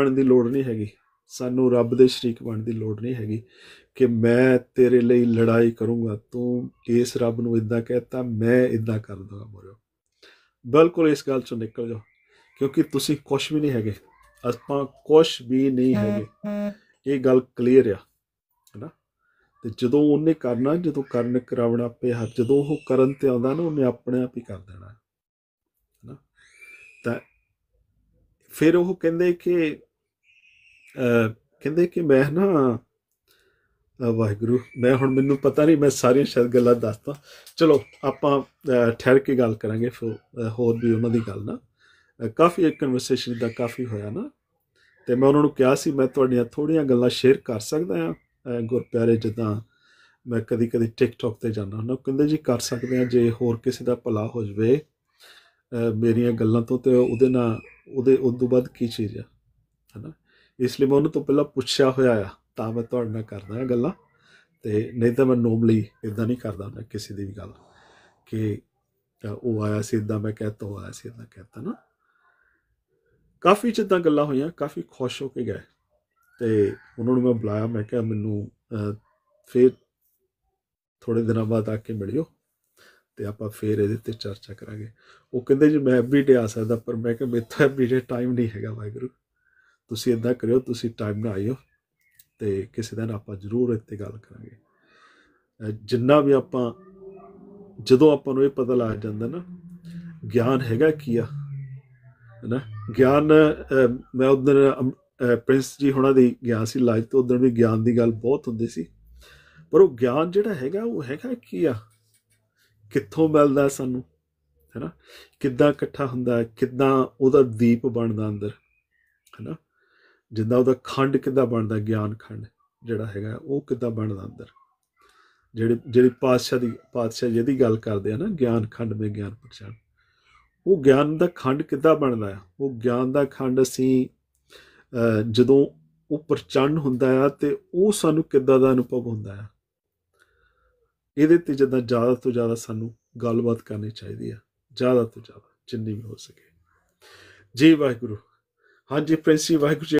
ਬਣਨ ਦੀ ਲੋੜ ਨਹੀਂ ਹੈਗੀ ਸਾਨੂੰ ਰੱਬ ਦੇ ਸ਼ਰੀਕ ਬਣਨ ਦੀ ਲੋੜ ਨਹੀਂ ਹੈਗੀ ਕਿ ਮੈਂ ਤੇਰੇ ਲਈ ਲੜਾਈ ਕਰੂੰਗਾ ਤੂੰ ਇਸ ਰੱਬ ਨੂੰ ਇਦਾਂ ਕਹਤਾ ਮੈਂ ਇਦਾਂ ਕਰ ਦੂੰਗਾ ਮੋਰੋ ਬਿਲਕੁਲ ਇਸ ਗੱਲ ਚੋਂ ਨਿਕਲ ਜਾਓ ਕਿਉਂਕਿ ਤੁਸੀਂ ਕੁਝ ਵੀ ਨਹੀਂ ਹੈਗੇ ਆਪਾਂ ਕੁਝ ਵੀ ਨਹੀਂ ਹੈਗੇ ਇਹ ਗੱਲ ਕਲੀਅਰ ਆ ਹੈਨਾ ਤੇ ਜਦੋਂ ਉਹਨੇ ਕਰਨਾ ਜਦੋਂ ਕਰਨ ਕਰਾਉਣਾ ਪਏ ਹੱਥ ਜਦੋਂ ਉਹ ਕਰਨ ਤੇ ਆਉਂਦਾ ਨਾ ਉਹਨੇ ਆਪਣੇ ਆਪ ਹੀ ਕਰ ਦੇਣਾ ਹੈਨਾ ਤਾਂ ਫਿਰ ਉਹ ਕਹਿੰਦੇ ਕਿ ਕਹਿੰਦੇ ਕਿ ਮੈਂ ਨਾ ਵਾਹਿਗੁਰੂ ਮੈਂ ਹੁਣ ਮੈਨੂੰ ਪਤਾ ਨਹੀਂ ਮੈਂ ਸਾਰੀਆਂ ਸ਼ਾਇਦ ਗੱਲਾਂ ਦੱਸਦਾ ਚਲੋ ਆਪਾਂ ਠਹਿਰ ਕੇ ਗੱਲ ਕਰਾਂਗੇ ਫਿਰ ਹੋਰ ਵੀ ਉਹਨਾਂ ਦੀ ਗੱਲ ਨਾ ਕਾਫੀ ਇੱਕ ਕਨਵਰਸੇਸ਼ਨ ਦਾ ਕਾਫੀ ਹੋਇਆ ਨਾ ਤੇ ਮੈਂ ਉਹਨਾਂ ਨੂੰ ਕਿਹਾ ਸੀ ਮੈਂ ਤੁਹਾਡੀਆਂ ਥੋੜੀਆਂ ਗੱਲਾਂ ਸ਼ੇਅਰ ਕਰ ਸਕਦਾ ਹਾਂ ਗੁਰਪਿਆਰੇ ਜਿੱਦਾਂ ਮੈਂ ਕਦੀ ਕਦੀ ਟਿਕਟੌਕ ਤੇ ਜਾਂਦਾ ਹਾਂ ਉਹ ਕਹਿੰਦੇ ਜੀ ਕਰ ਸਕਦੇ ਆ ਜੇ ਹੋਰ ਕਿਸੇ ਦਾ ਭਲਾ ਹੋ ਜਵੇ ਮੇਰੀਆਂ ਗੱਲਾਂ ਤੋਂ ਤੇ ਉਹਦੇ ਨਾਲ ਉਹਦੇ ਉਸ ਤੋਂ ਬਾਅਦ ਕੀ ਚੀਜ਼ ਆ ਹੈਨਾ ਇਸ ਲਈ ਮੈਂ ਉਹਨੂੰ ਤੋਂ ਪਹਿਲਾਂ ਪੁੱਛਿਆ ਹੋਇਆ ਆ ਤਾਂ ਮੈਂ ਤੁਹਾਡੇ ਨਾਲ ਕਰਦਾ ਗੱਲਾਂ ਤੇ ਨਹੀਂ ਤਾਂ ਮੈਂ ਨੋਰਮਲੀ ਇਦਾਂ ਨਹੀਂ ਕਰਦਾ ਮੈਂ ਕਿਸੇ ਦੀ ਵੀ ਗੱਲ ਕਿ ਉਹ ਆਇਆ ਸੀ ਇਦਾਂ ਮੈਂ ਕਹਤਾ ਉਹ ਆਇਆ ਸੀ ਇਦਾਂ ਕਹਤਾ ਨਾ ਕਾਫੀ ਚਿੱਤਾਂ ਗੱਲਾਂ ਹੋਈਆਂ ਕਾਫੀ ਖੁਸ਼ ਹੋ ਕੇ ਗਏ ਤੇ ਉਹਨਾਂ ਨੂੰ ਮੈਂ ਬੁਲਾਇਆ ਮੈਂ ਕਿਹਾ ਮੈਨੂੰ ਫੇਰ ਥੋੜੇ ਦਿਨਾਂ ਬਾਅਦ ਆ ਕੇ ਮਿਲਿਓ ਤੇ ਆਪਾਂ ਫੇਰ ਇਹਦੇ ਤੇ ਚਰਚਾ ਕਰਾਂਗੇ ਉਹ ਕਹਿੰਦੇ ਜੀ ਮੈਂ ਐਵਰੀਡੇ ਆ ਸਕਦਾ ਪਰ ਮੈਂ ਕਿਹਾ ਮੇਰੇ ਤਾਂ ਐਵਰੀਡੇ ਟਾਈਮ ਨਹੀਂ ਹੈਗਾ ਵਾਹਿਗੁਰੂ ਤੁਸੀਂ ਇਦਾਂ ਕਰਿਓ ਤੁਸੀਂ ਟਾਈਮ ਨਾਲ ਆਇਓ ਤੇ ਕਿਸੇ ਦਿਨ ਆਪਾਂ ਜ਼ਰੂਰ ਇੱਥੇ ਗੱਲ ਕਰਾਂਗੇ ਜਿੰਨਾ ਵੀ ਆਪਾਂ ਜਦੋਂ ਆਪਾਂ ਨੂੰ ਇਹ ਪਤਾ ਲੱਗ ਜਾਂਦਾ ਨਾ ਗਿਆਨ ਹੈਗਾ ਕੀ ਆ ਹੈਨਾ ਗਿਆਨ ਮੈਂ ਉਦੋਂ ਪ੍ਰਿੰਸ ਜੀ ਹੁਣਾਂ ਦੀ ਗਿਆਨ ਸੀ ਲਾਈਵ ਤੋਂ ਉਦੋਂ ਵੀ ਗਿਆਨ ਦੀ ਗੱਲ ਬਹੁਤ ਹੁੰਦੀ ਸੀ ਪਰ ਉਹ ਗਿਆਨ ਜਿਹੜਾ ਹੈਗਾ ਉਹ ਹੈਗਾ ਕੀ ਆ ਕਿੱਥੋਂ ਮਿਲਦਾ ਸਾਨੂੰ ਹੈਨਾ ਕਿੱਦਾਂ ਇਕੱਠਾ ਹੁੰਦਾ ਕਿੱਦਾਂ ਉਹਦਾ ਦੀਪ ਬਣਦਾ ਅੰਦਰ ਹੈਨਾ ਜਿੱਦਾਂ ਉਹਦਾ ਖੰਡ ਕਿੱਦਾਂ ਬਣਦਾ ਗਿਆਨ ਖੰਡ ਜਿਹੜਾ ਹੈਗਾ ਉਹ ਕਿੱਦਾਂ ਬਣਦਾ ਅੰਦਰ ਜਿਹੜੇ ਜਿਹੜੀ ਪਾਤਸ਼ਾਹ ਦੀ ਪਾਤਸ਼ਾਹ ਜਿਹਦੀ ਗੱਲ ਕਰਦੇ ਆ ਨਾ ਗਿਆਨ ਖੰਡ ਦੇ ਗਿਆਨ ਪਛਾਣ ਉਹ ਗਿਆਨ ਦਾ ਖੰਡ ਕਿੱਦਾਂ ਬਣਦਾ ਹੈ ਉਹ ਗਿਆਨ ਦਾ ਖੰਡ ਅਸੀਂ ਜਦੋਂ ਉਹ ਪਰਚੰਨ ਹੁੰਦਾ ਆ ਤੇ ਉਹ ਸਾਨੂੰ ਕਿੱਦਾਂ ਦਾ ਅਨੁਭਵ ਹੁੰਦਾ ਆ ਇਹਦੇ ਤੇ ਜਦੋਂ ਜ਼ਿਆਦਾ ਤੋਂ ਜ਼ਿਆਦਾ ਸਾਨੂੰ ਗੱਲਬਾਤ ਕਰਨੀ ਚਾਹੀਦੀ ਆ ਜ਼ਿਆਦਾ ਤੋਂ ਜ਼ਿਆਦਾ ਜਿੰਨੀ ਵੀ ਹੋ ਸਕੇ ਜੀ ਵਾਹਿਗੁਰੂ ਹਾਂਜੀ ਪ੍ਰਿੰਸੀ ਵਾਹਿਗੁਰੂ